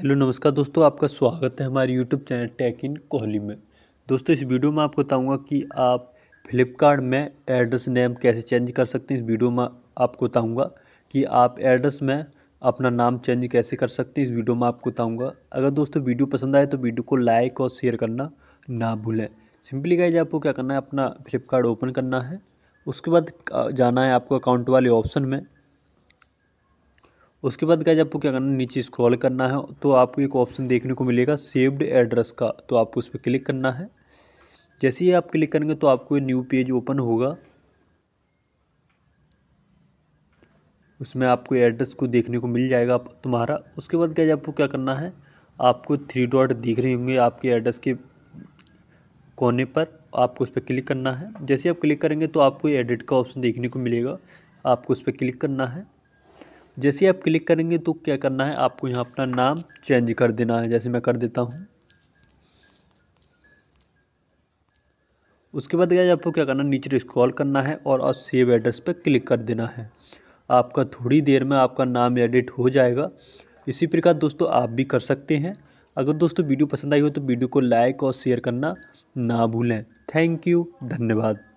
hello नमस्कार दोस्तों आपका स्वागत है हमारे YouTube channel tech in Kohli में दोस्तों इस वीडियो में आपको बताऊंगा कि आप फ्लिपकार्ट में एड्रेस नेम कैसे चेंज कर सकते हैं इस वीडियो में आपको बताऊंगा कि आप एड्रेस में अपना नाम चेंज कैसे कर सकते हैं इस वीडियो में आपको बताऊँगा अगर दोस्तों वीडियो पसंद आए तो वीडियो को लाइक और शेयर करना ना भूलें सिंपली गाइज आपको क्या करना है अपना फ्लिपकार्ट ओपन करना है उसके बाद जाना है आपको अकाउंट वाले ऑप्शन में उसके बाद गाइज आपको क्या करना है नीचे स्क्रॉल करना है तो आपको एक ऑप्शन देखने को मिलेगा सेव्ड एड्रेस का तो आपको उस पर क्लिक करना है जैसे ही आप क्लिक करेंगे तो आपको न्यू पेज ओपन होगा उसमें आपको एड्रेस को देखने को मिल जाएगा तुम्हारा उसके बाद गाइज आपको क्या करना है आपको थ्री डॉट दिख रहे होंगे आपके एड्रेस के कोने पर आपको उस पर क्लिक करना है जैसे आप क्लिक करेंगे तो आपको एडिट का ऑप्शन देखने को मिलेगा आपको उस पर क्लिक करना है जैसे आप क्लिक करेंगे तो क्या करना है आपको यहाँ अपना नाम चेंज कर देना है जैसे मैं कर देता हूँ उसके बाद गया आपको क्या करना है नीचे स्क्रॉल करना है और आप सेव एड्रेस पर क्लिक कर देना है आपका थोड़ी देर में आपका नाम एडिट हो जाएगा इसी प्रकार दोस्तों आप भी कर सकते हैं अगर दोस्तों वीडियो पसंद आई हो तो वीडियो को लाइक और शेयर करना ना भूलें थैंक यू धन्यवाद